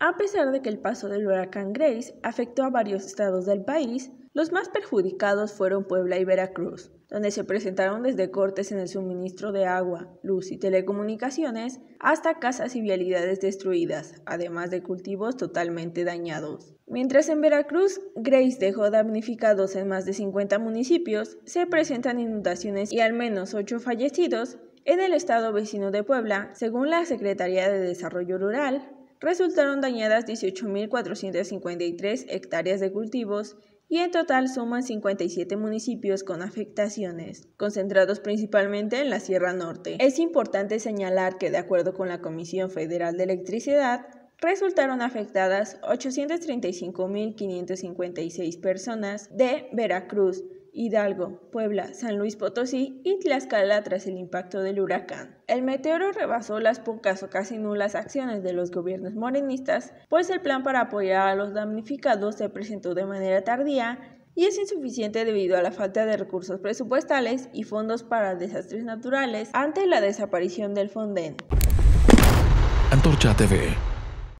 A pesar de que el paso del huracán Grace afectó a varios estados del país, los más perjudicados fueron Puebla y Veracruz, donde se presentaron desde cortes en el suministro de agua, luz y telecomunicaciones hasta casas y vialidades destruidas, además de cultivos totalmente dañados. Mientras en Veracruz, Grace dejó damnificados en más de 50 municipios, se presentan inundaciones y al menos 8 fallecidos en el estado vecino de Puebla, según la Secretaría de Desarrollo Rural, resultaron dañadas 18.453 hectáreas de cultivos y en total suman 57 municipios con afectaciones, concentrados principalmente en la Sierra Norte. Es importante señalar que de acuerdo con la Comisión Federal de Electricidad, resultaron afectadas 835.556 personas de Veracruz, Hidalgo, Puebla, San Luis Potosí y Tlaxcala tras el impacto del huracán. El meteoro rebasó las pocas o casi nulas acciones de los gobiernos morenistas, pues el plan para apoyar a los damnificados se presentó de manera tardía y es insuficiente debido a la falta de recursos presupuestales y fondos para desastres naturales ante la desaparición del Fonden. Antorcha TV.